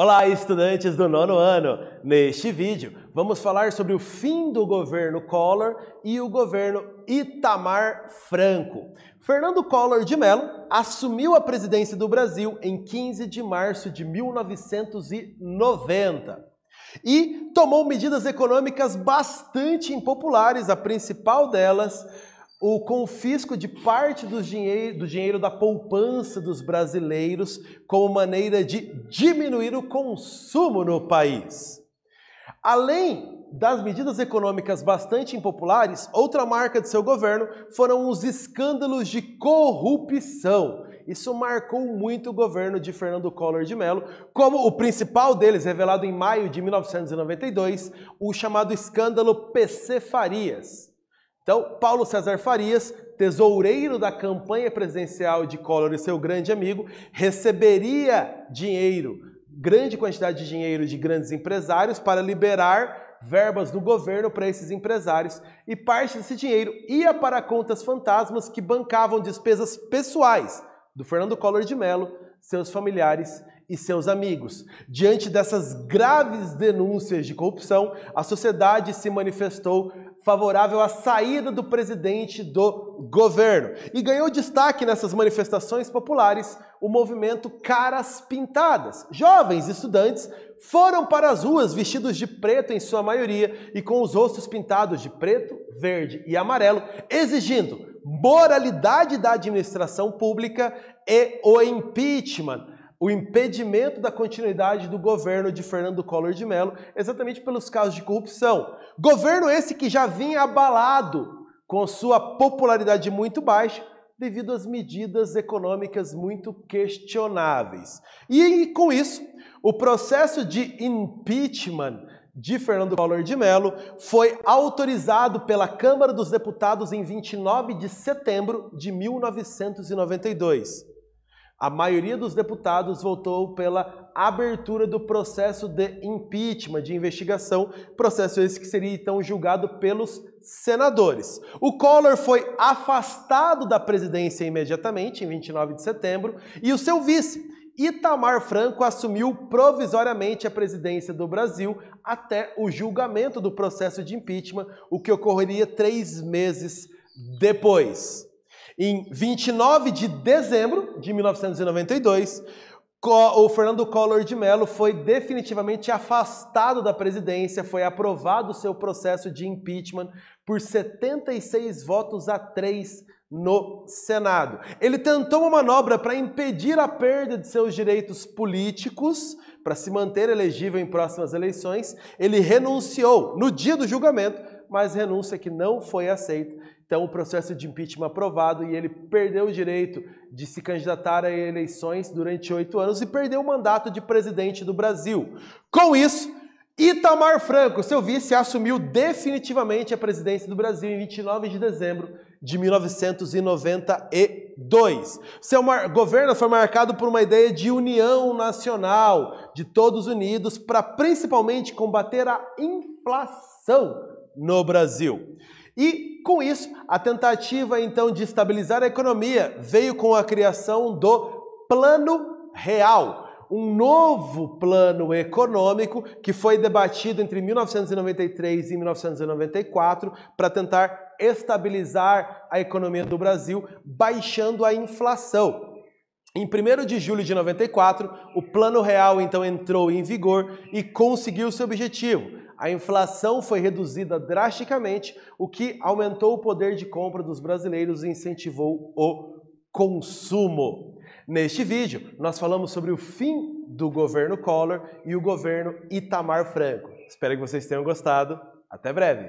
Olá, estudantes do nono ano! Neste vídeo, vamos falar sobre o fim do governo Collor e o governo Itamar Franco. Fernando Collor de Mello assumiu a presidência do Brasil em 15 de março de 1990 e tomou medidas econômicas bastante impopulares, a principal delas o confisco de parte do dinheiro, do dinheiro da poupança dos brasileiros como maneira de diminuir o consumo no país. Além das medidas econômicas bastante impopulares, outra marca de seu governo foram os escândalos de corrupção. Isso marcou muito o governo de Fernando Collor de Mello, como o principal deles, revelado em maio de 1992, o chamado escândalo PC Farias. Então, Paulo César Farias, tesoureiro da campanha presidencial de Collor e seu grande amigo, receberia dinheiro, grande quantidade de dinheiro de grandes empresários para liberar verbas do governo para esses empresários e parte desse dinheiro ia para contas fantasmas que bancavam despesas pessoais do Fernando Collor de Mello, seus familiares e seus amigos. Diante dessas graves denúncias de corrupção, a sociedade se manifestou favorável à saída do presidente do governo. E ganhou destaque nessas manifestações populares o movimento Caras Pintadas. Jovens estudantes foram para as ruas vestidos de preto em sua maioria e com os rostos pintados de preto, verde e amarelo, exigindo moralidade da administração pública e o impeachment o impedimento da continuidade do governo de Fernando Collor de Mello, exatamente pelos casos de corrupção. Governo esse que já vinha abalado com sua popularidade muito baixa devido às medidas econômicas muito questionáveis. E com isso, o processo de impeachment de Fernando Collor de Mello foi autorizado pela Câmara dos Deputados em 29 de setembro de 1992. A maioria dos deputados votou pela abertura do processo de impeachment, de investigação, processo esse que seria então julgado pelos senadores. O Collor foi afastado da presidência imediatamente, em 29 de setembro, e o seu vice, Itamar Franco assumiu provisoriamente a presidência do Brasil até o julgamento do processo de impeachment, o que ocorreria três meses depois. Em 29 de dezembro de 1992, o Fernando Collor de Mello foi definitivamente afastado da presidência, foi aprovado o seu processo de impeachment por 76 votos a 3 no Senado. Ele tentou uma manobra para impedir a perda de seus direitos políticos, para se manter elegível em próximas eleições. Ele renunciou no dia do julgamento, mas renúncia que não foi aceita então, o processo de impeachment aprovado e ele perdeu o direito de se candidatar a eleições durante oito anos e perdeu o mandato de presidente do Brasil. Com isso, Itamar Franco, seu vice, assumiu definitivamente a presidência do Brasil em 29 de dezembro de 1992. Seu governo foi marcado por uma ideia de união nacional, de todos unidos, para principalmente combater a inflação no Brasil. E com isso, a tentativa então de estabilizar a economia veio com a criação do Plano Real, um novo plano econômico que foi debatido entre 1993 e 1994 para tentar estabilizar a economia do Brasil, baixando a inflação. Em 1 de julho de 94, o Plano Real então entrou em vigor e conseguiu seu objetivo a inflação foi reduzida drasticamente, o que aumentou o poder de compra dos brasileiros e incentivou o consumo. Neste vídeo, nós falamos sobre o fim do governo Collor e o governo Itamar Franco. Espero que vocês tenham gostado. Até breve!